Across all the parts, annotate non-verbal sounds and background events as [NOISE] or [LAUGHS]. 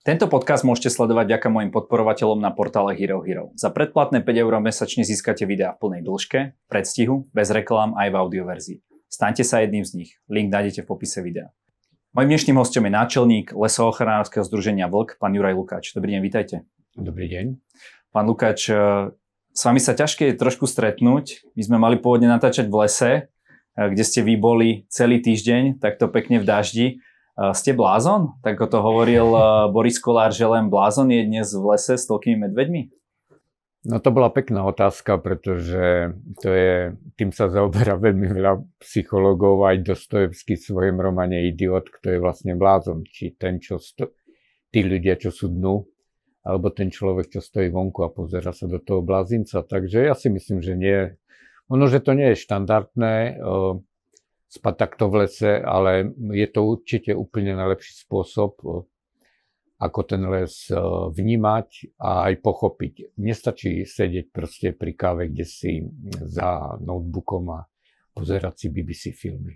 Tento podcast môžete sledovať vďaka mojim podporovateľom na portále Hero Hero. Za predplatné 5 eur mesačne získate videá v plnej dĺžke, predstihu, bez reklám aj v audioverzii. Staňte sa jedným z nich. Link nájdete v popise videa. Mojím dnešným hostom je náčelník Lesoochranárskeho združenia Vlk, pán Juraj Lukáč. Dobrý deň, vítajte. Dobrý deň. Pán Lukáč, eh, s vami sa ťažké je trošku stretnúť. My sme mali pôvodne natáčať v lese, eh, kde ste vy boli celý týždeň, takto pekne v daždi Eh, ste blázon? Tak to hovoril eh, Boris Kolár, že len blázon je dnes v lese s toľkými medveďmi? No to bola pekná otázka, pretože to je, tým sa zaoberá veľmi veľa psychológov, aj Dostojevský v svojom romane Idiot, kto je vlastne blázon, či ten, čo sto, tí ľudia, čo sú dnu, alebo ten človek, čo stojí vonku a pozera sa do toho blázinca. Takže ja si myslím, že nie. Ono, že to nie je štandardné, eh, spať takto v lese, ale je to určite úplne najlepší spôsob, e, ako ten les e, vnímať a aj pochopiť. Nestačí sedieť proste pri káve, kde si za notebookom a pozerať si BBC filmy.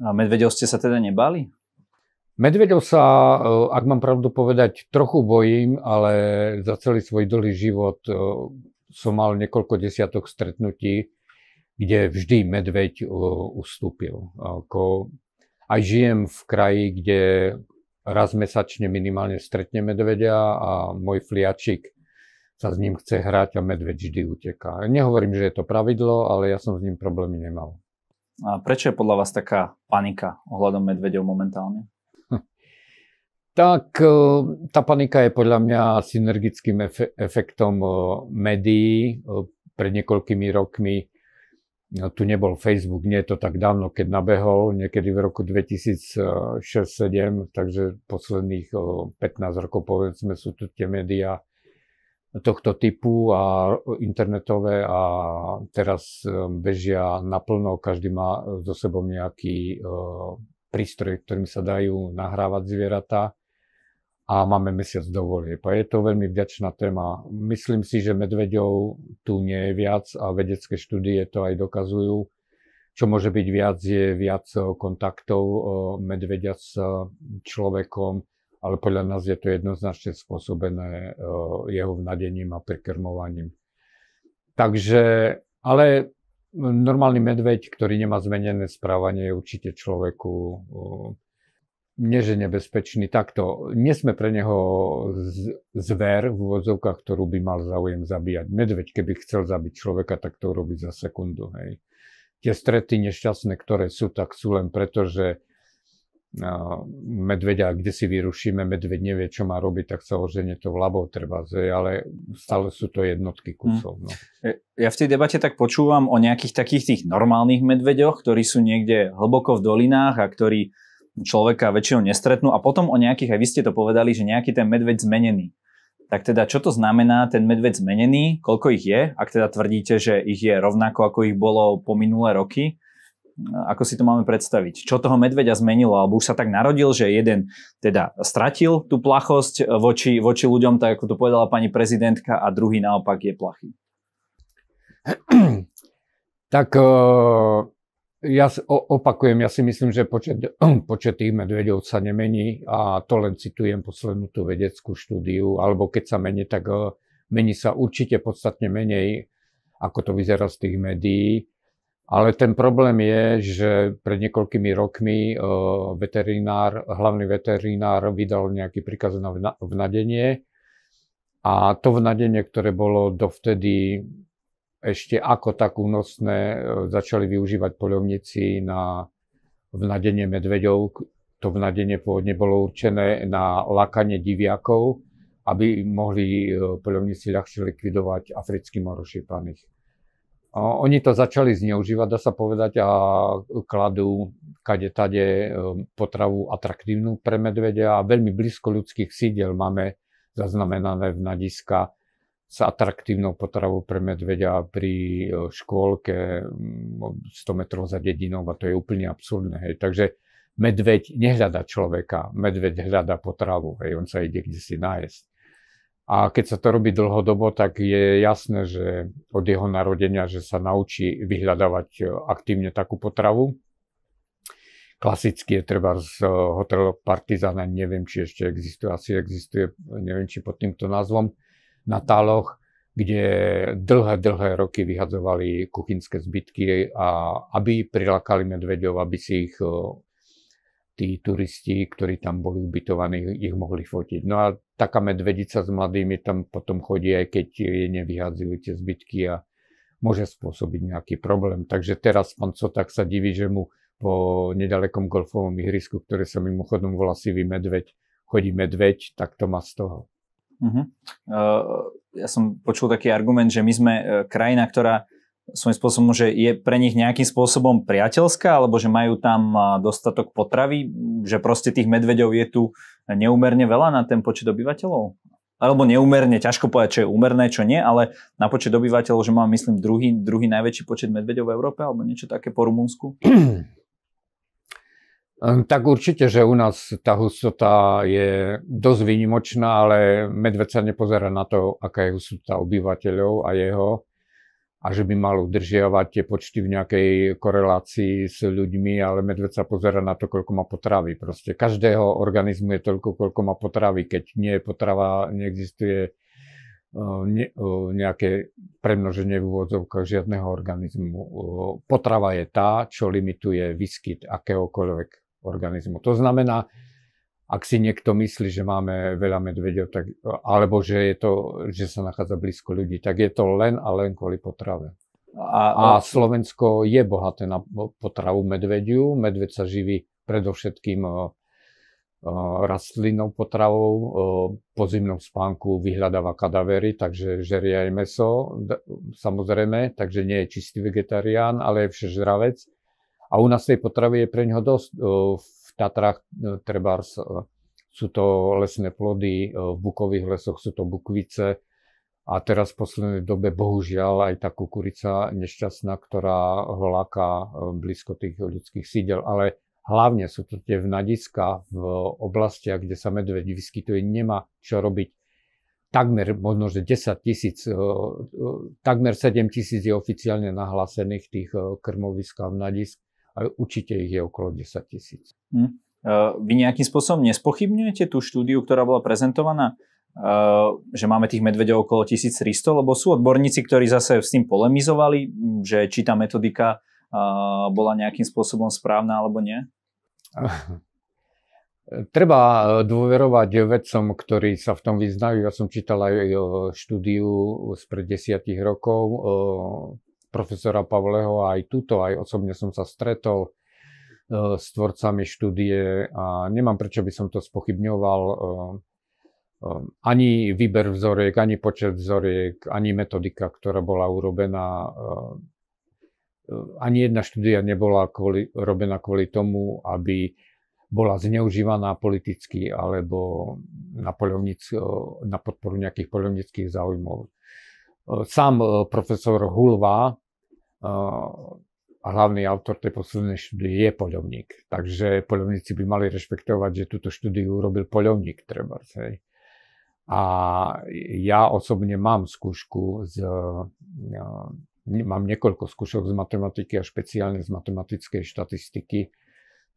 A medvedov ste sa teda nebali? Medvedov sa, e, ak mám pravdu povedať, trochu bojím, ale za celý svoj dlhý život som mal niekoľko desiatok stretnutí kde vždy medveď e, ustúpil. Ako, aj žijem v kraji, kde raz mesačne minimálne stretne medvedia a môj fliačik sa s ním chce hrať a medveď vždy uteká. Nehovorím, že je to pravidlo, ale ja som s ním problémy nemal. A prečo je podľa vás taká panika ohľadom medvedov momentálne? [LAUGHS] Tak e, tá panika je podľa mňa synergickým efektom e, médií. Pred niekoľkými rokmi No, tu nebol Facebook, nie je to tak dávno, keď nabehol, niekedy v roku 2006-2007, takže posledných 15 rokov povedzme sú tu tie médiá tohto typu a internetové a teraz e, bežia naplno, každý má so sebou nejaký e, prístroj, ktorým sa dajú nahrávať zvieratá a máme mesiac do A je to veľmi vďačná téma. Myslím si, že medveďov tu nie je viac a vedecké štúdie to aj dokazujú. Čo môže byť viac, je viac eh, kontaktov eh, medvedia s eh, človekom, ale podľa nás je to jednoznačne spôsobené jeho vnadením a prekrmovaním. Takže, ale normálny medveď, ktorý nemá zmenené správanie, je určite človeku nie že nebezpečný, takto, nie sme pre neho zver v úvodzovkách, ktorú by mal záujem zabíjať. Medveď, keby chcel zabiť človeka, tak to urobí za sekundu. Hej. Tie strety nešťastné, ktoré sú, tak sú len preto, že no, medveďa, kde si vyrušíme, medveď nevie, čo má robiť, tak sa oženie to v labo treba, ale stále sú to jednotky hm. kusov. No. E, ja v tej debate tak počúvam o nejakých takých tých normálnych medveďoch, ktorí sú niekde hlboko v dolinách a ktorí človeka väčšinou nestretnú a potom o nejakých, aj vy ste to povedali, že nejaký ten medveď zmenený. Tak teda, čo to znamená ten medveď zmenený, koľko ich je, ak teda tvrdíte, že ich je rovnako, ako ich bolo po minulé roky, eh, ako si to máme predstaviť? Čo toho medveďa zmenilo? Alebo už sa tak narodil, že jeden teda stratil tú plachosť eh, voči, voči ľuďom, tak ako to povedala pani prezidentka, a druhý naopak je plachý? Tak eh, ja opakujem, ja si myslím, že počet, [CLEARS THROAT] počet tých medvedov sa nemení a to len citujem poslednú tú vedeckú štúdiu, alebo keď sa mení, tak eh, mení sa určite podstatne menej, ako to vyzerá z tých médií. Ale ten problém je, že pred niekoľkými rokmi eh, veterinár, hlavný veterinár vydal nejaký príkaz na vnadenie a to vnadenie, ktoré bolo dovtedy ešte ako takú únosné e, začali využívať polovníci na vnadenie medveďov. To vnadenie pôvodne bolo určené na lakanie diviakov, aby mohli e, poľovníci ľahšie likvidovať africký morošípaných. Oni to začali zneužívať, dá sa povedať, a kladú kade tade e, potravu atraktívnu pre medvedia a veľmi blízko ľudských sídel máme zaznamenané v nadiska s atraktívnou potravou pre medveďa pri e, škôlke 100 mm, metrov za dedinou a to je úplne absurdné. Hej. Takže medveď nehľada človeka, medveď hľada potravu, hej. on sa ide kde si nájsť. A keď sa to robí dlhodobo, tak je jasné, že od jeho narodenia, že sa naučí vyhľadávať e, aktívne takú potravu. Klasicky je treba z e, hotelu Partizana, neviem, či ešte existuje, asi existuje, neviem, či pod týmto názvom na táloch, kde dlhé, dlhé roky vyhadzovali kuchynské zbytky a aby prilákali medveďov, aby si ich tí turisti, ktorí tam boli ubytovaní, ich mohli fotiť. No a taká medvedica s mladými tam potom chodí, aj keď je nevyhadzujú tie zbytky a môže spôsobiť nejaký problém. Takže teraz pán tak sa diví, že mu po nedalekom golfovom ihrisku, ktoré sa mimochodom volá Sivý medveď, chodí medveď, tak to má z toho. Uh-huh. Uh, ja som počul taký argument, že my sme e, krajina, ktorá svojím spôsobom, že je pre nich nejakým spôsobom priateľská, alebo že majú tam dostatok potravy, že proste tých medveďov je tu neúmerne veľa na ten počet obyvateľov? Alebo neúmerne, ťažko povedať, čo je úmerné, čo nie, ale na počet obyvateľov, že mám, myslím, druhý, druhý najväčší počet medveďov v Európe, alebo niečo také po Rumunsku? [CLEARS THROAT] Hm, tak určite, že u nás tá hustota je dosť výnimočná, ale medveď sa nepozerá na to, aká je hustota obyvateľov a jeho a že by mal udržiavať tie počty v nejakej korelácii s ľuďmi, ale medveď sa pozera na to, koľko má potravy. Proste každého organizmu je toľko, koľko má potravy. Keď nie je potrava, neexistuje e, e, nejaké premnoženie v úvodzovkách žiadneho organizmu. E, potrava je tá, čo limituje výskyt akéhokoľvek organizmu. To znamená, ak si niekto myslí, že máme veľa medveďov, tak, alebo že, je to, že sa nachádza blízko ľudí, tak je to len a len kvôli potrave. A, a Slovensko je bohaté na potravu medvediu. Medveď sa živí predovšetkým rastlinnou potravou, po zimnom spánku vyhľadáva kadavery, takže žerie aj meso, samozrejme, takže nie je čistý vegetarián, ale je všežravec. A u nás tej potravy je pre ňoho dosť. E, v Tatrách e, trebárs e, sú to lesné plody, v bukových lesoch sú to bukvice. A teraz v poslednej dobe bohužiaľ aj tá kukurica nešťastná, ktorá hláka blízko tých ľudských sídel. Ale hlavne sú to tie vnadiska v oblastiach, kde sa medveď vyskytuje, nemá čo robiť takmer možno, že 10 tisíc, takmer 7 tisíc je oficiálne nahlásených tých krmoviskách v vnadisk a určite ich je okolo 10 tisíc. Hm. Vy nejakým spôsobom nespochybňujete tú štúdiu, ktorá bola prezentovaná, že máme tých medvedov okolo 1300, lebo sú odborníci, ktorí zase s tým polemizovali, že či tá metodika bola nejakým spôsobom správna alebo nie? [LAUGHS] Treba e, dôverovať vedcom, ktorí sa v tom vyznajú. Ja som čítal aj e, štúdiu spred desiatich rokov e, profesora Pavleho aj tuto, aj osobne som sa stretol e, s tvorcami štúdie a nemám prečo by som to spochybňoval. E, e, ani výber vzoriek, ani počet vzoriek, ani metodika, ktorá bola urobená. Ani jedna štúdia nebola kvôli, robená kvôli tomu, aby bola zneužívaná politicky alebo na, na podporu nejakých poľovnických záujmov. Sám profesor Hulva a hlavný autor tej poslednej štúdie je poľovník. Takže poľovníci by mali rešpektovať, že túto štúdiu urobil poľovník treba. Hej. A ja osobne mám skúšku z, mám niekoľko skúšok z matematiky a špeciálne z matematickej štatistiky,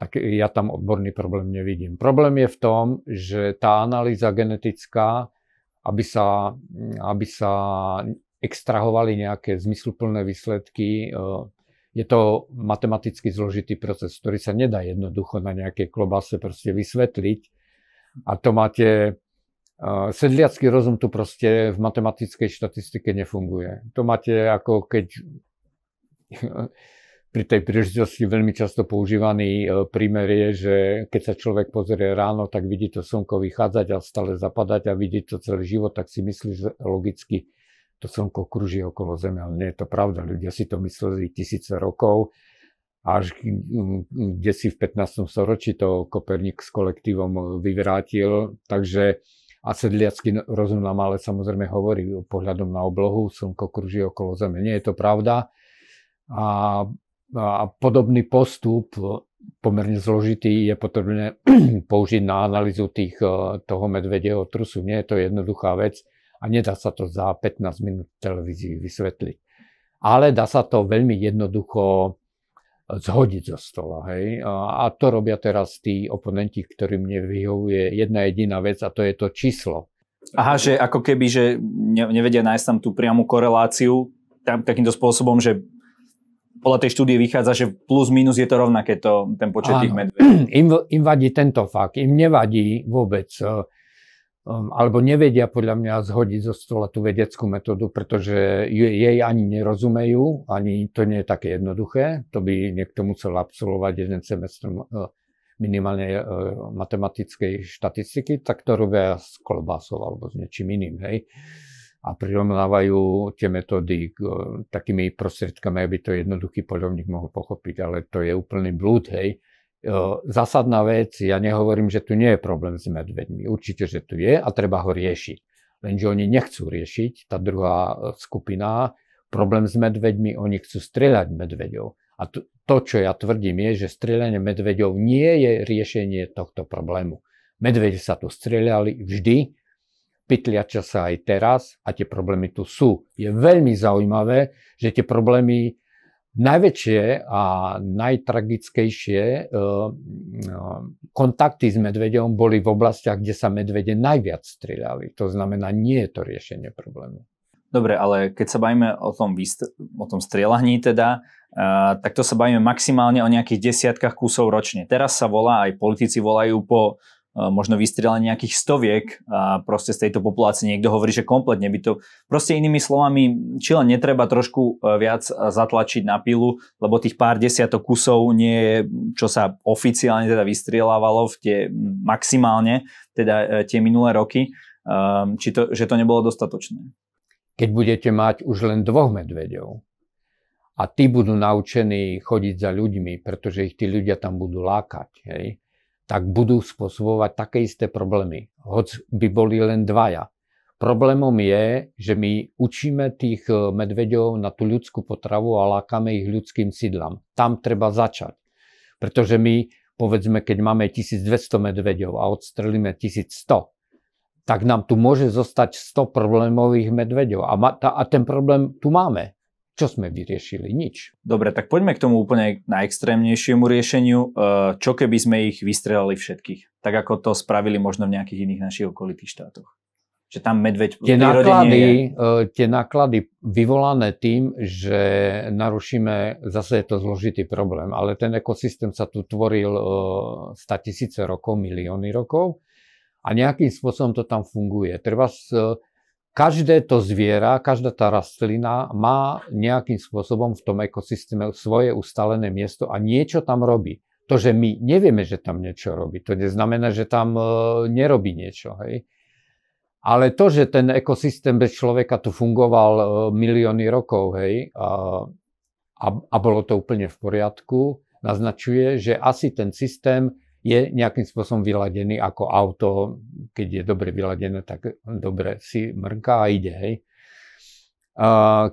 tak ja tam odborný problém nevidím. Problém je v tom, že tá analýza genetická, aby sa, aby sa extrahovali nejaké zmysluplné výsledky. Je to matematicky zložitý proces, ktorý sa nedá jednoducho na nejakej klobase proste vysvetliť. A to máte... Sedliacký rozum tu proste v matematickej štatistike nefunguje. To máte ako keď [LAUGHS] pri tej príležitosti veľmi často používaný prímer je, že keď sa človek pozrie ráno, tak vidí to slnko vychádzať a stále zapadať a vidí to celý život, tak si myslí, že logicky to slnko kruží okolo Zeme, ale nie je to pravda. Ľudia si to mysleli tisíce rokov, až mm, mm, kde si v 15. storočí to Koperník s kolektívom e, vyvrátil, takže a sedliacky rozum nám ale samozrejme hovorí pohľadom na oblohu, slnko kruží okolo Zeme. Nie je to pravda. A, a podobný postup, e, pomerne zložitý, je potrebné [CLEARS THROAT] použiť na analýzu tých, e, toho medvedieho trusu. Nie je to jednoduchá vec a nedá sa to za 15 minút televízii vysvetliť. Ale dá sa to veľmi jednoducho eh, zhodiť zo stola. Hej? A to robia teraz tí oponenti, ktorým nevyhovuje jedna jediná vec a to je to číslo. Aha, že ako keby, že nevedia nájsť tam tú priamu koreláciu tam, takýmto spôsobom, že podľa tej štúdie vychádza, že plus minus je to rovnaké to, ten počet Áno. tých medvedí. [CLEARS THROAT] Im, im vadí tento fakt. Im nevadí vôbec, eh, Um, alebo nevedia podľa mňa zhodiť zo stola tú vedeckú metódu, pretože jej ani nerozumejú, ani to nie je také jednoduché. To by niekto musel absolvovať jeden semestr uh, uh matematickej štatistiky, tak to robia s kolbásou alebo s niečím iným. Hej. A prirovnávajú tie metódy k uh, takými prostriedkami, aby to jednoduchý poľovník mohol pochopiť, ale to je úplný blúd, hej zásadná vec, ja nehovorím, že tu nie je problém s medveďmi. Určite, že tu je a treba ho riešiť. Lenže oni nechcú riešiť, tá druhá e, skupina, problém s medveďmi, oni chcú strieľať medveďov. A to, to, čo ja tvrdím, je, že strieľanie medveďov nie je riešenie tohto problému. Medvede sa tu strieľali vždy, pytliača sa aj teraz a tie problémy tu sú. Je veľmi zaujímavé, že tie problémy Najväčšie a najtragickejšie eh, eh, kontakty s medvedom boli v oblastiach, kde sa medvede najviac strieľali. To znamená, nie je to riešenie problému. Dobre, ale keď sa bavíme o tom, výst- o tom strieľaní teda, Uh, tak to sa bavíme maximálne o nejakých desiatkách kusov ročne. Teraz sa volá, aj politici volajú po možno vystrieľa nejakých stoviek a proste z tejto populácie niekto hovorí, že kompletne by to... Proste inými slovami, či len netreba trošku e, viac e, zatlačiť na pilu, lebo tých pár desiatok kusov nie je, čo sa oficiálne teda vystrieľávalo v tie maximálne, teda e, tie minulé roky, ehm, či to, že to nebolo dostatočné. Keď budete mať už len dvoch medvedov a tí budú naučení chodiť za ľuďmi, pretože ich tí ľudia tam budú lákať, hej, tak budú spôsobovať také isté problémy, hoď by boli len dvaja. Problémom je, že my učíme tých e, medveďov na tú ľudskú potravu a lákame ich ľudským sídlam. Tam treba začať. Pretože my, povedzme, keď máme 1200 medveďov a odstrelíme 1100, tak nám tu môže zostať 100 problémových medveďov. a ten problém tu máme. Čo sme vyriešili? Nič. Dobre, tak poďme k tomu úplne najextrémnejšiemu riešeniu. E, čo keby sme ich vystrelali všetkých? Tak ako to spravili možno v nejakých iných našich okolitých štátoch. Že tam medveď tie náklady, je... tie náklady vyvolané tým, že narušíme, zase je to zložitý problém, ale ten ekosystém sa tu tvoril 100 e, tisíce rokov, milióny rokov a nejakým spôsobom to tam funguje. Treba s, každé to zviera, každá tá rastlina má nejakým spôsobom v tom ekosystéme svoje ustalené miesto a niečo tam robí. To, že my nevieme, že tam niečo robí, to neznamená, že tam e, nerobí niečo. Hej? Ale to, že ten ekosystém bez človeka tu fungoval e, milióny rokov hej, a, a, a bolo to úplne v poriadku, naznačuje, že asi ten systém je nejakým spôsobom vyladený ako auto. Keď je dobre vyladené, tak dobre si mrká a ide. Hej.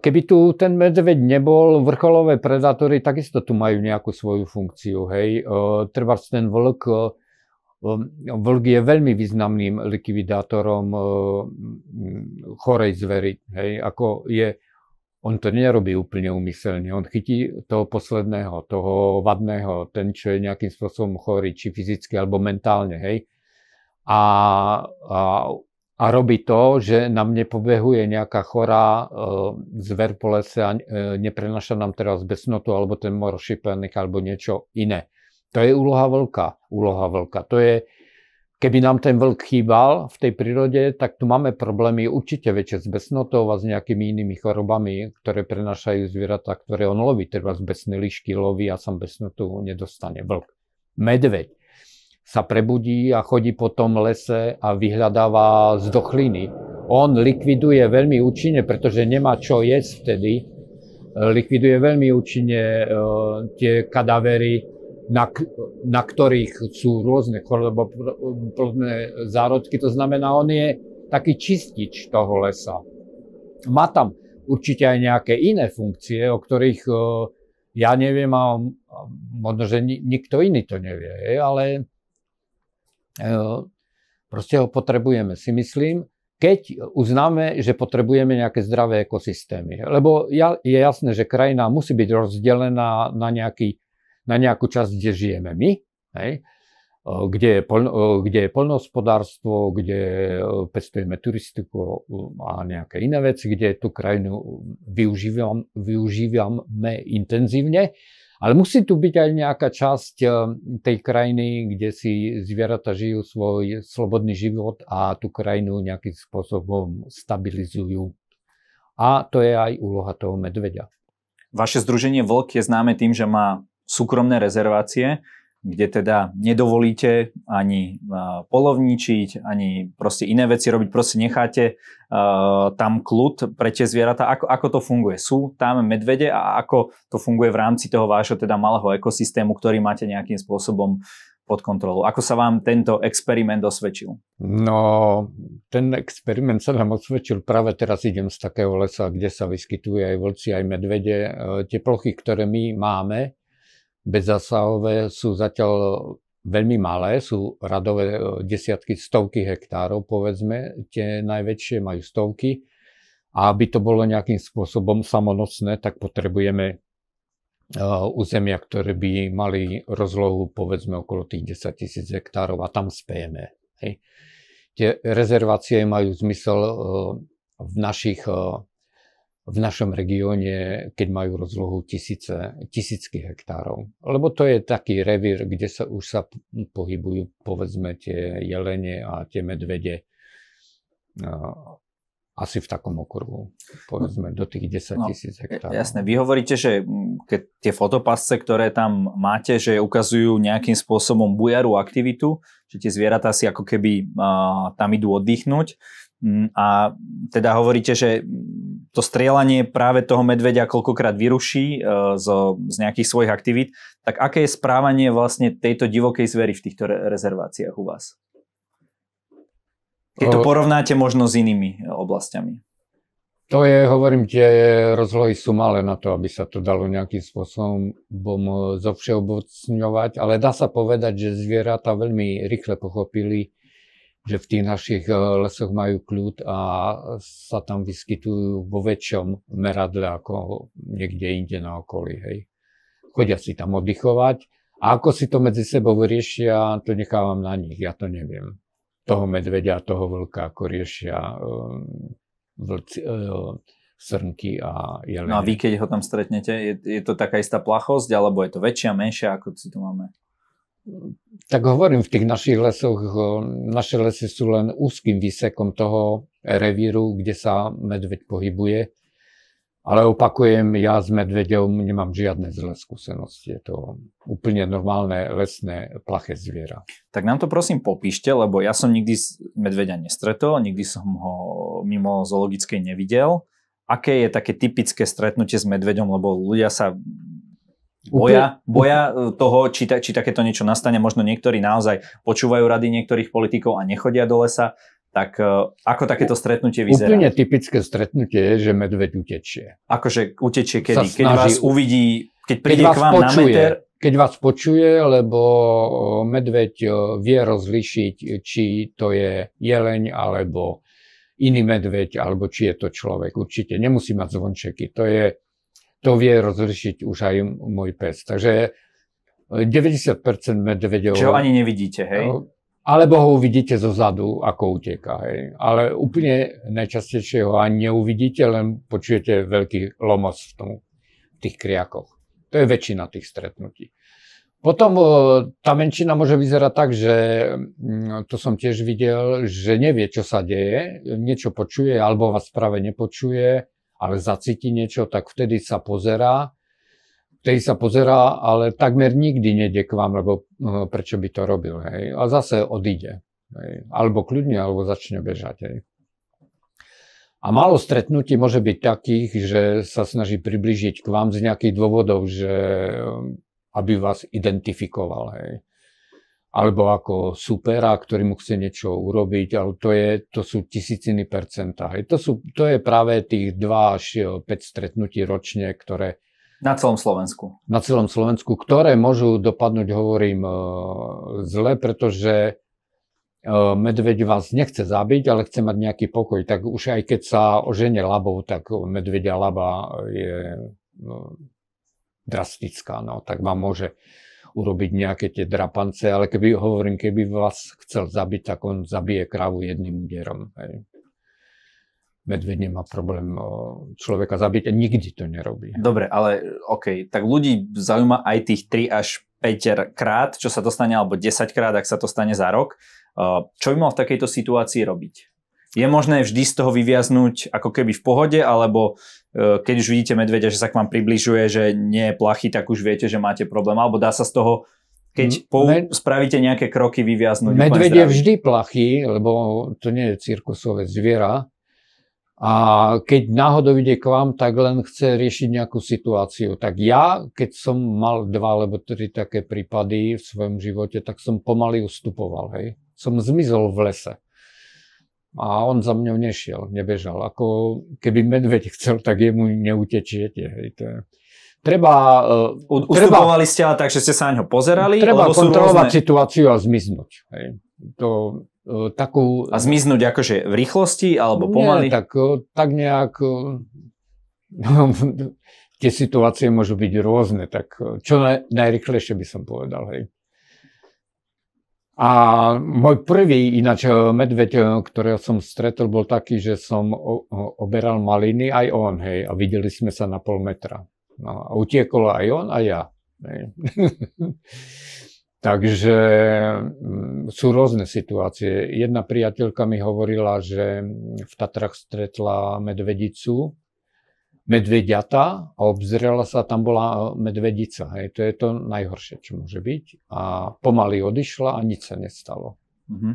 Keby tu ten medveď nebol, vrcholové predátory takisto tu majú nejakú svoju funkciu. Hej. Treba ten vlk, vlk je veľmi významným likvidátorom chorej zvery. Hej. Ako je on to nerobí úplne umyselne. On chytí toho posledného, toho vadného, ten, čo je nejakým spôsobom chorý, či fyzicky, alebo mentálne, hej. A, a, a robí to, že nám nepobehuje nejaká chorá e, zver po lese a e, neprenaša nám teraz besnotu, alebo ten mor alebo niečo iné. To je úloha vlka. Úloha vlka. To je, Keby nám ten vlk chýbal v tej prírode, tak tu máme problémy určite väčšie s besnotou a s nejakými inými chorobami, ktoré prenašajú zvieratá, ktoré on loví. Treba z besnej lišky loví a sam besnotu nedostane vlk. Medveď sa prebudí a chodí po tom lese a vyhľadáva zdochliny. On likviduje veľmi účinne, pretože nemá čo jesť vtedy. Eh, likviduje veľmi účinne eh, tie kadavery, na, na ktorých sú rôzne choroboplodné zárodky. To znamená, on je taký čistič toho lesa. Má tam určite aj nejaké iné funkcie, o ktorých ja neviem a možno, že nikto iný to nevie, ale e, proste ho potrebujeme, si myslím, keď uznáme, že potrebujeme nejaké zdravé ekosystémy. Lebo je jasné, že krajina musí byť rozdelená na nejaký na nejakú časť, kde žijeme my, hej, kde, je polno, kde je poľnohospodárstvo, kde pestujeme turistiku a nejaké iné veci, kde tú krajinu využívam, využívame intenzívne. Ale musí tu byť aj nejaká časť tej krajiny, kde si zvieratá žijú svoj slobodný život a tú krajinu nejakým spôsobom stabilizujú. A to je aj úloha toho medveďa. Vaše združenie Vlk je známe tým, že má súkromné rezervácie, kde teda nedovolíte ani polovničiť, ani proste iné veci robiť, proste necháte tam kľud pre tie zvieratá. Ako, ako to funguje? Sú tam medvede a ako to funguje v rámci toho vášho teda malého ekosystému, ktorý máte nejakým spôsobom pod kontrolou. Ako sa vám tento experiment osvedčil? No, ten experiment sa nám osvedčil. Práve teraz idem z takého lesa, kde sa vyskytujú aj vlci, aj medvede. E, tie plochy, ktoré my máme, bezzasahové sú zatiaľ veľmi malé, sú radové e, desiatky, stovky hektárov, povedzme. Tie najväčšie majú stovky. A aby to bolo nejakým spôsobom samonocné, tak potrebujeme e, územia, ktoré by mali rozlohu povedzme okolo tých 10 tisíc hektárov a tam spejeme. Hej. Tie rezervácie majú zmysel e, v našich v našom regióne, keď majú rozlohu tisíce, tisícky hektárov. Lebo to je taký revír, kde sa už sa pohybujú povedzme tie jelene a tie medvede no, asi v takom okruhu, povedzme do tých 10 no, tisíc no, hektárov. Jasné, vy hovoríte, že mm, keď tie fotopasce, ktoré tam máte, že ukazujú nejakým spôsobom bujarú aktivitu, že tie zvieratá si ako keby uh, tam idú oddychnúť. Mm, a teda hovoríte, že to strieľanie práve toho medveďa koľkokrát vyruší e, z nejakých svojich aktivít, tak aké je správanie vlastne tejto divokej zvery v týchto re- rezerváciách u vás? Keď to porovnáte možno s inými e, oblastiami. To je, hovorím, tie rozlohy sú malé na to, aby sa to dalo nejakým spôsobom e, zovšeobocňovať, ale dá sa povedať, že zvieratá veľmi rýchle pochopili, že v tých našich eh, lesoch majú kľud a sa tam vyskytujú vo väčšom meradle ako niekde inde na okolí. Hej. Chodia si tam oddychovať a ako si to medzi sebou riešia, to nechávam na nich, ja to neviem. Toho medvedia toho vlka, ako riešia eh, vlci, eh, srnky a jelene. No a vy, keď ho tam stretnete, je, je to taká istá plachosť, alebo je to väčšia, menšia, ako si tu máme? tak hovorím, v tých našich lesoch, naše lesy sú len úzkým výsekom toho revíru, kde sa medveď pohybuje. Ale opakujem, ja s medveďom nemám žiadne zlé skúsenosti. Je to úplne normálne lesné plaché zviera. Tak nám to prosím popíšte, lebo ja som nikdy medveďa nestretol, nikdy som ho mimo zoologickej nevidel. Aké je také typické stretnutie s medveďom, lebo ľudia sa boja, boja e, toho, či, ta, či takéto niečo nastane. Možno niektorí naozaj počúvajú rady niektorých politikov a nechodia do lesa. Tak e, ako takéto stretnutie vyzerá? Úplne typické stretnutie je, že medveď utečie. Akože utečie kedy? Snaží, keď vás uvidí, keď príde keď k vám počuje, na meter? Keď vás počuje, lebo e, medveď vie rozlišiť, či to je jeleň alebo iný medveď, alebo či je to človek. Určite nemusí mať zvončeky. To je to vie rozlišiť už aj môj pes. Takže 90% medvedov... Čo ani nevidíte, hej? No, alebo ho uvidíte zo zadu, ako uteká. Hej. Ale úplne najčastejšie ho ani neuvidíte, len počujete veľký lomos v, tom, v tých kriakoch. To je väčšina tých stretnutí. Potom eh, tá menšina môže vyzerať tak, že mm, to som tiež videl, že nevie, čo sa deje, niečo počuje alebo vás práve nepočuje ale zacíti niečo, tak vtedy sa pozerá. Vtedy sa pozerá, ale takmer nikdy nejde k vám, lebo no, prečo by to robil. Hej? A zase odíde. Hej? Alebo kľudne, alebo začne bežať. Hej? A málo stretnutí môže byť takých, že sa snaží približiť k vám z nejakých dôvodov, že aby vás identifikoval. Hej alebo ako supera, ktorý mu chce niečo urobiť, ale to, je, to sú tisíciny percenta. To, sú, to je práve tých 2 až 5 e, stretnutí ročne, ktoré... Na celom Slovensku. Na celom Slovensku, ktoré môžu dopadnúť, hovorím, e, zle, pretože e, medveď vás nechce zabiť, ale chce mať nejaký pokoj. Tak už aj keď sa ožene labou, tak medveďa laba je no, drastická. No, tak vám môže urobiť nejaké tie drapance, ale keby, hovorím, keby vás chcel zabiť, tak on zabije kravu jedným úderom. Hej. Medveď nemá problém človeka zabiť a nikdy to nerobí. Dobre, ale OK, tak ľudí zaujíma aj tých 3 až 5 krát, čo sa to stane, alebo 10 krát, ak sa to stane za rok. Čo by mal v takejto situácii robiť? Je možné vždy z toho vyviaznúť ako keby v pohode, alebo Eh, keď už vidíte medveďa, že sa k vám približuje, že nie je plachý, tak už viete, že máte problém. Alebo dá sa z toho, keď pou, Med... spravíte nejaké kroky, vyviaznúť. Medveď je vždy plachý, lebo to nie je cirkusové zviera. A keď náhodou ide k vám, tak len chce riešiť nejakú situáciu. Tak ja, keď som mal dva alebo tri také prípady v svojom živote, tak som pomaly ustupoval. Hej. Som zmizol v lese a on za mňou nešiel, nebežal. Ako keby medveď chcel, tak jemu neutečiete. Hej, to je. Treba... Uh, Ustupovali ste, ale že ste sa na ňo pozerali? Treba kontrolovať rôzne... situáciu a zmiznúť. Hej. To, uh, takú... A zmiznúť akože v rýchlosti alebo pomaly? Nie, tak, uh, tak nejak... Uh, [LAUGHS] tie situácie môžu byť rôzne, tak čo naj, najrychlejšie by som povedal. Hej. A môj prvý ináč eh, medveď, eh, ktorého som stretol, bol taký, že som oberal maliny aj on, hej, a videli sme sa na pol metra. No, a utiekol aj on a ja. [LAUGHS] Takže mm, sú rôzne situácie. Jedna priateľka mi hovorila, že v Tatrach stretla medvedicu medvediatá a obzrela sa, tam bola eh, medvedica. Hej. To je to najhoršie, čo môže byť. A pomaly odišla a nič sa nestalo. Mm-hmm.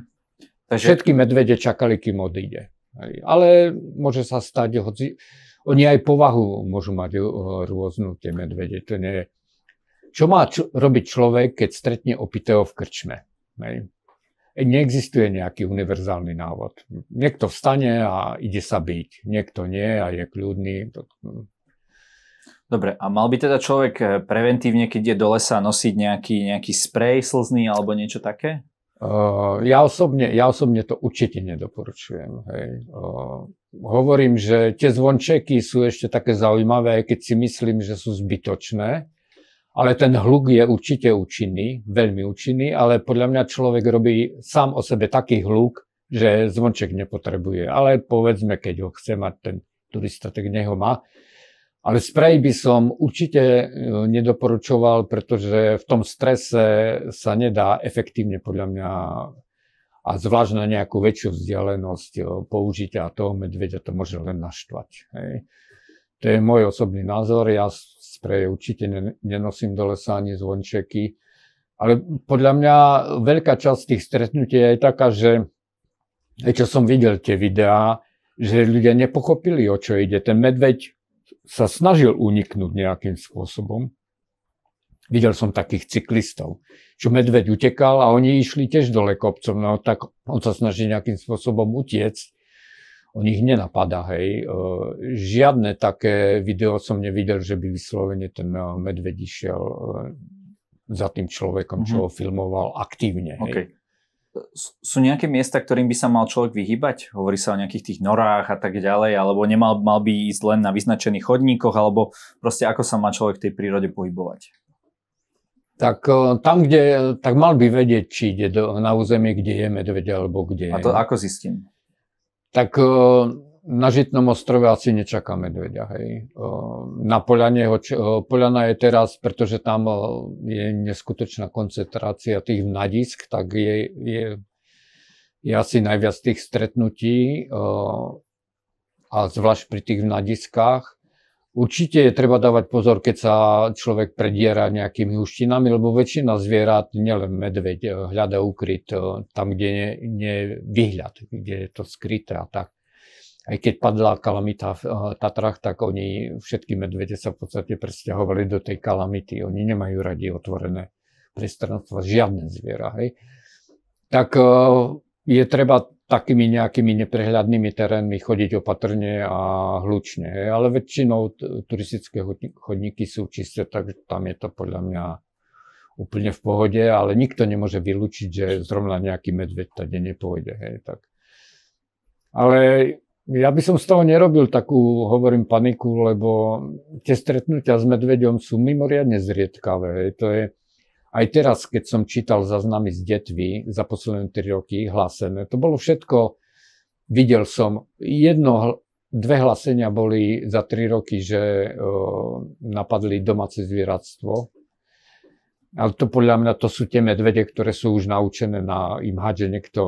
Takže... Všetky medvede čakali, kým odíde. Hej. Ale môže sa stať, hoci... Oni aj povahu môžu mať eh, rôznu tie medvede. To nie je... Čo má čo robiť človek, keď stretne opitého v krčme? Hej neexistuje nejaký univerzálny návod. Niekto vstane a ide sa byť, niekto nie a je kľudný. Dobre, a mal by teda človek eh, preventívne, keď je do lesa, nosiť nejaký, nejaký sprej slzný alebo niečo také? Uh, ja, osobne, ja osobne to určite nedoporučujem. Hej. Uh, hovorím, že tie zvončeky sú ešte také zaujímavé, keď si myslím, že sú zbytočné ale ten hluk je určite účinný, veľmi účinný, ale podľa mňa človek robí sám o sebe taký hluk, že zvonček nepotrebuje. Ale povedzme, keď ho chce mať ten turista, tak neho má. Ale sprej by som určite e, nedoporučoval, pretože v tom strese sa nedá efektívne podľa mňa a zvlášť na nejakú väčšiu vzdialenosť e, použiť a toho medveďa to môže len naštvať. Hej. To je môj osobný názor. Ja sprej určite nenosím do lesa ani zvončeky. Ale podľa mňa veľká časť tých stretnutí je aj taká, že aj čo som videl tie videá, že ľudia nepochopili, o čo ide. Ten medveď sa snažil uniknúť nejakým spôsobom. Videl som takých cyklistov, čo medveď utekal a oni išli tiež dole kopcom, no tak on sa snaží nejakým spôsobom utiecť o nich nenapadá, hej. Žiadne také video som nevidel, že by vyslovene ten medveď išiel za tým človekom, čo mhm. ho filmoval aktívne. Hej. Okay. Sú nejaké miesta, ktorým by sa mal človek vyhybať? Hovorí sa o nejakých tých norách a tak ďalej, alebo nemal mal by ísť len na vyznačených chodníkoch, alebo proste ako sa má človek v tej prírode pohybovať? tak tam, kde, tak mal by vedieť, či ide do, na územie, kde je medveď, alebo kde je. A to ako zistím? Tak e, na Žitnom ostrove asi nečaká medveďa, hej. E, na Poľane, e, Poľana je teraz, pretože tam je neskutočná koncentrácia tých nadisk, tak je, je, je asi najviac tých stretnutí a zvlášť pri tých nadiskách. Určite je treba dávať pozor, keď sa človek prediera nejakými uštinami, lebo väčšina zvierat, nielen medveď, eh, hľada ukryt eh, tam, kde nie, nie vyhľad, kde je to skryté a tak. Aj keď padla kalamita v eh, Tatrach, tak oni, všetky medvede sa v podstate presťahovali do tej kalamity. Oni nemajú radi otvorené priestranstva, žiadne zviera. Hej. Tak je treba takými nejakými neprehľadnými terénmi chodiť opatrne a hlučne. Ale väčšinou turistické chodníky sú čisté, takže tam je to podľa mňa úplne v pohode, ale nikto nemôže vylúčiť, že zrovna nejaký medveď tady nepôjde. Hej, tak. Ale ja by som z toho nerobil takú, hovorím, paniku, lebo tie stretnutia s medveďom sú mimoriadne zriedkavé. Hej, to je, aj teraz, keď som čítal zaznamy z detvy za posledné 3 roky hlásené, to bolo všetko, videl som, jedno, dve hlásenia boli za 3 roky, že napadli domáce zvieratstvo. Ale to podľa mňa to sú tie medvede, ktoré sú už naučené na im hadže niekto,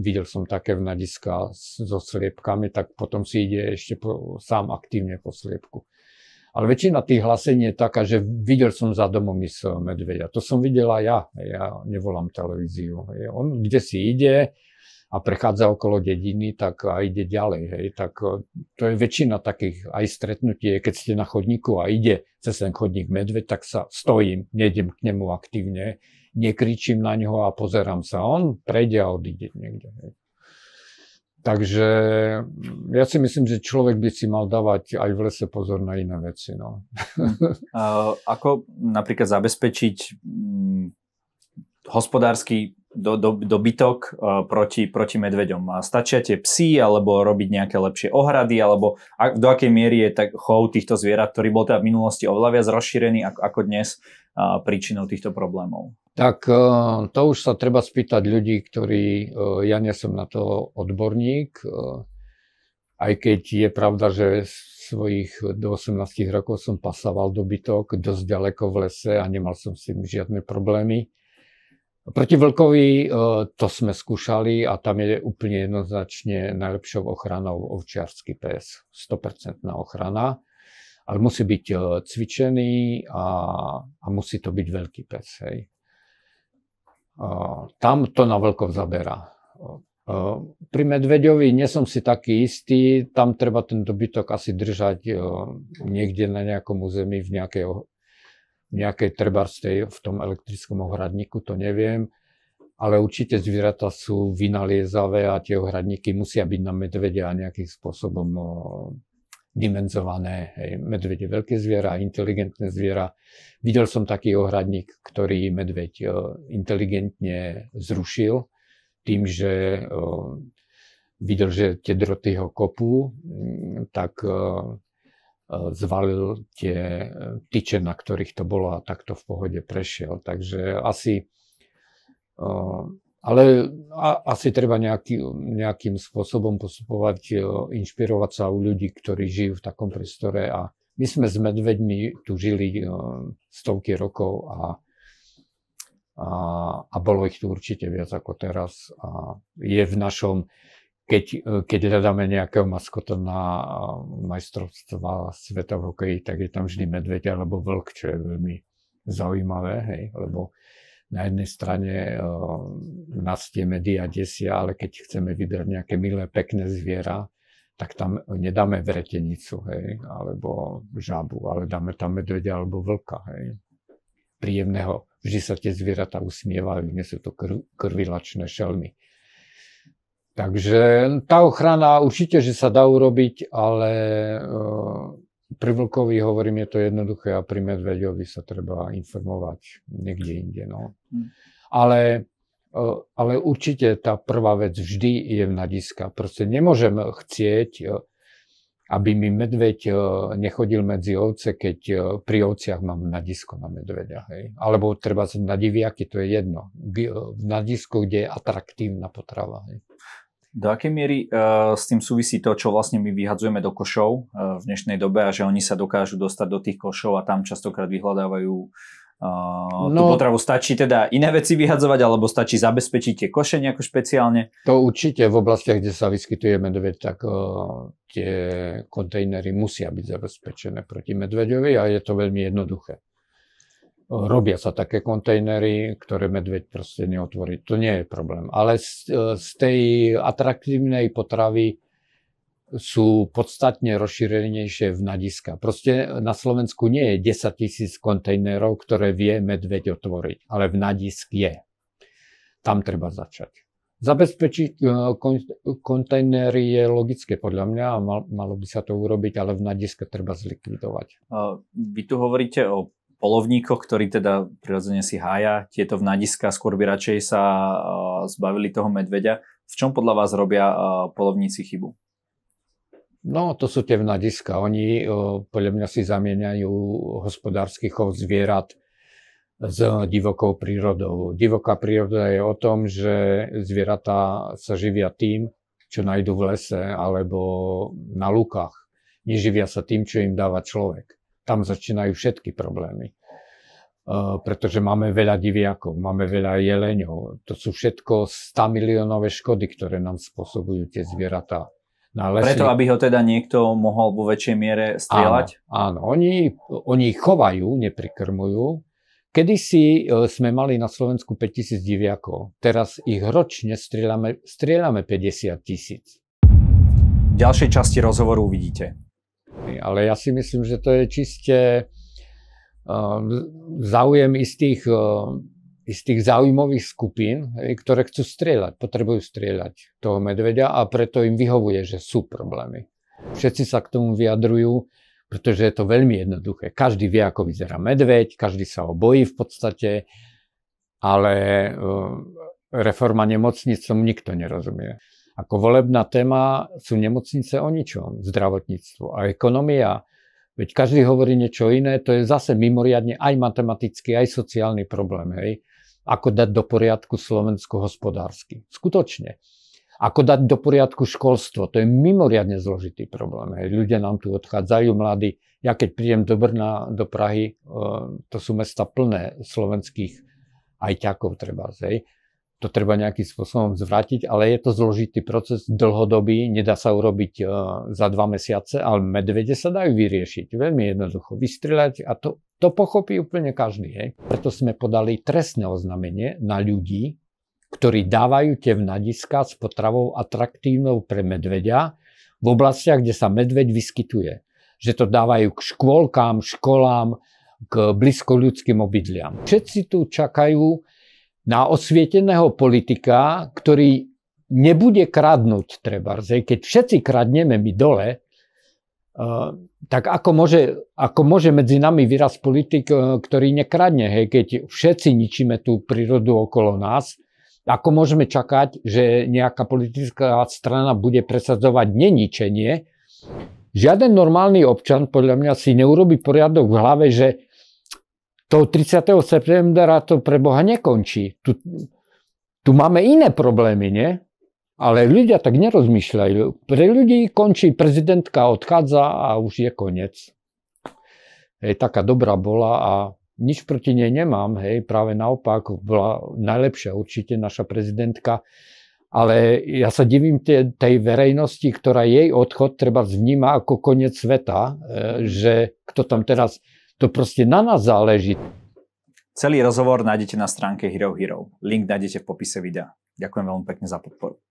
videl som také v nadiska so sliepkami, tak potom si ide ešte po, sám aktívne po sliepku. Ale väčšina tých hlasení je taká, že videl som za domom ísť medveďa. To som videla ja. Ja nevolám televíziu. On kde si ide a prechádza okolo dediny, tak a ide ďalej. Hej. Tak e, to je väčšina takých aj stretnutí, keď ste na chodníku a ide cez ten chodník medveď, tak sa stojím, nejdem k nemu aktívne, nekričím na neho a pozerám sa. On prejde a odíde niekde. Hej. Takže mm, ja si myslím, že človek by si mal dávať aj v lese pozor na iné veci. No. [LAUGHS] Ako napríklad zabezpečiť mm, hospodársky do, do, dobytok eh, proti, proti medveďom. Stačia tie psy, alebo robiť nejaké lepšie ohrady, alebo ak, do akej miery je tak chov týchto zvierat, ktorý bol teda v minulosti oveľa viac rozšírený ako, ako dnes, eh, príčinou týchto problémov? Tak eh, to už sa treba spýtať ľudí, ktorí, ja nie som na to odborník, aj keď je pravda, že svojich do 18 rokov som pasoval dobytok dosť ďaleko v lese a nemal som s tým žiadne problémy. Proti vlkovi eh, to sme skúšali a tam je úplne jednoznačne najlepšou ochranou ovčiarský pes. 100% ochrana. Ale musí byť eh, cvičený a, a musí to byť veľký pes. Hej. Eh, tam to na vlkov zabera. Pri medveďovi nie som si taký istý, tam treba ten dobytok asi držať niekde na nejakom území v nejakej nejakej trebarstej v tom elektrickom ohradníku, to neviem. Ale určite zvieratá sú vynaliezavé a tie ohradníky musia byť na a nejakým spôsobom dimenzované. Hej, medvede je veľké zviera, inteligentné zviera. Videl som taký ohradník, ktorý medveď inteligentne zrušil tým, že videl, že tie droty ho kopú, tak Eh, zvalil tie eh, tyče, na ktorých to bolo a takto v pohode prešiel. Takže asi eh, ale asi treba nejaký, nejakým spôsobom postupovať, inšpirovať sa u ľudí, ktorí žijú v takom priestore. A my sme s medveďmi tu žili stovky rokov a, a, a bolo ich tu určite viac ako teraz. A je v našom, keď, keď hľadáme nejakého maskota na eh, majstrovstva sveta v hokeji, tak je tam vždy medveď alebo vlk, čo je veľmi zaujímavé, hej, lebo na jednej strane uh, nás tie médiá desia, ale keď chceme vybrať nejaké milé, pekné zviera, tak tam nedáme vretenicu, hej, alebo žabu, ale dáme tam medvedia alebo vlka, hej. Príjemného. Vždy sa tie zvieratá usmievajú, nie sú to kr- krvilačné šelmy. Takže tá ochrana určite, že sa dá urobiť, ale e, pri vlkovi hovorím, je to jednoduché a pri medveďovi sa treba informovať niekde inde. No. Hm. Ale, e, ale určite tá prvá vec vždy je v nadiska. Proste nemôžem chcieť, e, aby mi medveď nechodil medzi ovce, keď pri ovciach mám nadisko na medveďa. Hej. Alebo treba na diviaky, to je jedno. Na disku, kde je atraktívna potrava. Hej. Do akej miery uh, s tým súvisí to, čo vlastne my vyhadzujeme do košov uh, v dnešnej dobe a že oni sa dokážu dostať do tých košov a tam častokrát vyhľadávajú uh, no, tú potravu. Stačí teda iné veci vyhadzovať alebo stačí zabezpečiť tie koše nejako špeciálne? To určite v oblastiach, kde sa vyskytuje medveď, tak uh, tie kontejnery musia byť zabezpečené proti medveďovi a je to veľmi jednoduché. Robia sa také kontajnery, ktoré medveď proste neotvorí. To nie je problém. Ale z, e, z tej atraktívnej potravy sú podstatne rozšírenejšie v nadiska. Proste na Slovensku nie je 10 tisíc kontajnerov, ktoré vie medveď otvoriť, ale v nadisk je. Tam treba začať. Zabezpečiť e, kontajnery je logické podľa mňa a malo by sa to urobiť, ale v nadiske treba zlikvidovať. Vy tu hovoríte o polovníkoch, ktorí teda prirodzene si hája tieto vnadiska, skôr by radšej sa e, zbavili toho medveďa. V čom podľa vás robia e, polovníci chybu? No, to sú tie vnadiska. Oni e, podľa mňa si zamieňajú hospodársky chov zvierat s divokou prírodou. Divoká príroda je o tom, že zvieratá sa živia tým, čo nájdú v lese alebo na lukách. Neživia sa tým, čo im dáva človek tam začínajú všetky problémy. E, pretože máme veľa diviakov, máme veľa jeleňov. To sú všetko 100 miliónové škody, ktoré nám spôsobujú tie zvieratá. Na Preto, aby ho teda niekto mohol vo väčšej miere strieľať? Áno, áno. Oni, oni chovajú, neprikrmujú. Kedysi e, sme mali na Slovensku 5000 diviakov. Teraz ich ročne strieľame, strieľame 50 tisíc. V ďalšej časti rozhovoru uvidíte. Ale ja si myslím, že to je čiste um, záujem istých, um, istých zaujímavých skupín, ktoré chcú strieľať, potrebujú strieľať toho medveďa a preto im vyhovuje, že sú problémy. Všetci sa k tomu vyjadrujú, pretože je to veľmi jednoduché. Každý vie, ako vyzerá medveď, každý sa ho bojí v podstate, ale um, reforma nemocnic som nikto nerozumie. Ako volebná téma sú nemocnice o ničom, zdravotníctvo a ekonomia. Veď každý hovorí niečo iné, to je zase mimoriadne aj matematický, aj sociálny problém, hej. Ako dať do poriadku Slovensku hospodársky. Skutočne. Ako dať do poriadku školstvo, to je mimoriadne zložitý problém. Hej. Ľudia nám tu odchádzajú, mladí. Ja keď prídem do Brna, do Prahy, to sú mesta plné slovenských ajťakov treba, hej to treba nejakým spôsobom zvrátiť, ale je to zložitý proces, dlhodobý, nedá sa urobiť e, za dva mesiace, ale medvede sa dajú vyriešiť. Veľmi jednoducho vystrieľať a to, to pochopí úplne každý. Hej. Preto sme podali trestné oznámenie na ľudí, ktorí dávajú tie vnadiska s potravou atraktívnou pre medvedia v oblastiach, kde sa medveď vyskytuje. Že to dávajú k škôlkám, školám, k blízko ľudským obydliam. Všetci tu čakajú, na osvieteného politika, ktorý nebude kradnúť trebárs. Keď všetci kradneme my dole, eh, tak ako môže, ako môže medzi nami vyraz politik, eh, ktorý nekradne, hej, keď všetci ničíme tú prírodu okolo nás, ako môžeme čakať, že nejaká politická strana bude presadzovať neničenie? Žiaden normálny občan podľa mňa si neurobi poriadok v hlave, že to 30. septembra to pre Boha nekončí. Tu, tu máme iné problémy, nie? Ale ľudia tak nerozmýšľajú. Pre ľudí končí prezidentka, odchádza a už je koniec. Hej, taká dobrá bola a nič proti nej nemám, hej, práve naopak, bola najlepšia určite naša prezidentka. Ale ja sa divím tej, tej verejnosti, ktorá jej odchod treba vníma ako koniec sveta, e, že kto tam teraz to proste na nás záleží. Celý rozhovor nájdete na stránke Hero Hero. Link nájdete v popise videa. Ďakujem veľmi pekne za podporu.